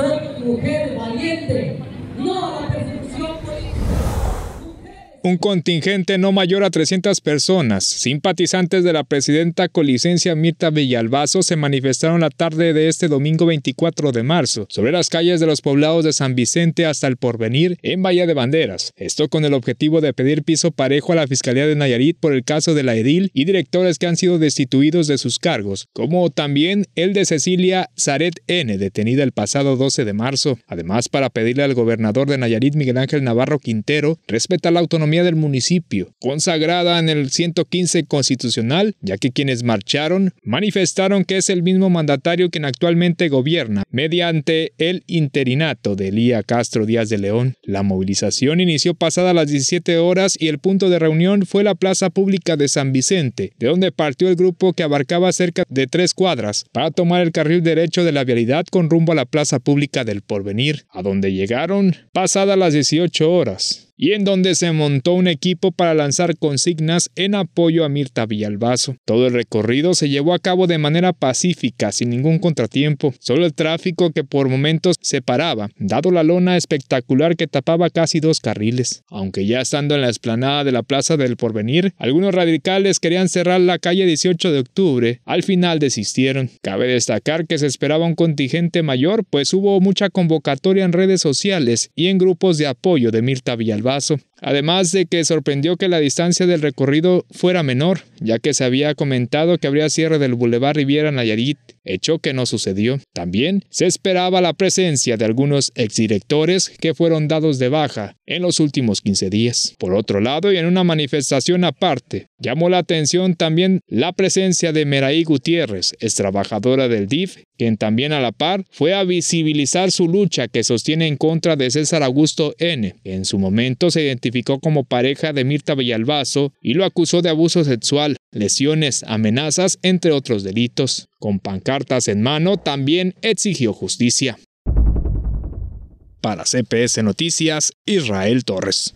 soy mujer valiente, no a la persecución un contingente no mayor a 300 personas, simpatizantes de la presidenta con licencia Mirta Villalbazo, se manifestaron la tarde de este domingo 24 de marzo sobre las calles de los poblados de San Vicente hasta el Porvenir en Bahía de Banderas. Esto con el objetivo de pedir piso parejo a la Fiscalía de Nayarit por el caso de la edil y directores que han sido destituidos de sus cargos, como también el de Cecilia Zaret N., detenida el pasado 12 de marzo. Además, para pedirle al gobernador de Nayarit, Miguel Ángel Navarro Quintero, respetar la autonomía del municipio, consagrada en el 115 constitucional, ya que quienes marcharon manifestaron que es el mismo mandatario quien actualmente gobierna, mediante el interinato de Elía Castro Díaz de León. La movilización inició pasada las 17 horas y el punto de reunión fue la Plaza Pública de San Vicente, de donde partió el grupo que abarcaba cerca de tres cuadras para tomar el carril derecho de la vialidad con rumbo a la Plaza Pública del Porvenir, a donde llegaron pasadas las 18 horas y en donde se montó un equipo para lanzar consignas en apoyo a Mirta Villalbazo. Todo el recorrido se llevó a cabo de manera pacífica, sin ningún contratiempo, solo el tráfico que por momentos se paraba, dado la lona espectacular que tapaba casi dos carriles. Aunque ya estando en la esplanada de la Plaza del Porvenir, algunos radicales querían cerrar la calle 18 de octubre, al final desistieron. Cabe destacar que se esperaba un contingente mayor, pues hubo mucha convocatoria en redes sociales y en grupos de apoyo de Mirta Villalbazo abrazo. Además de que sorprendió que la distancia del recorrido fuera menor, ya que se había comentado que habría cierre del Boulevard Riviera Nayarit, hecho que no sucedió. También se esperaba la presencia de algunos exdirectores que fueron dados de baja en los últimos 15 días. Por otro lado, y en una manifestación aparte, llamó la atención también la presencia de Meraí Gutiérrez, ex trabajadora del DIF, quien también a la par fue a visibilizar su lucha que sostiene en contra de César Augusto N. en su momento se identificó como pareja de Mirta Villalbazo y lo acusó de abuso sexual, lesiones, amenazas, entre otros delitos. Con pancartas en mano, también exigió justicia. Para CPS Noticias, Israel Torres.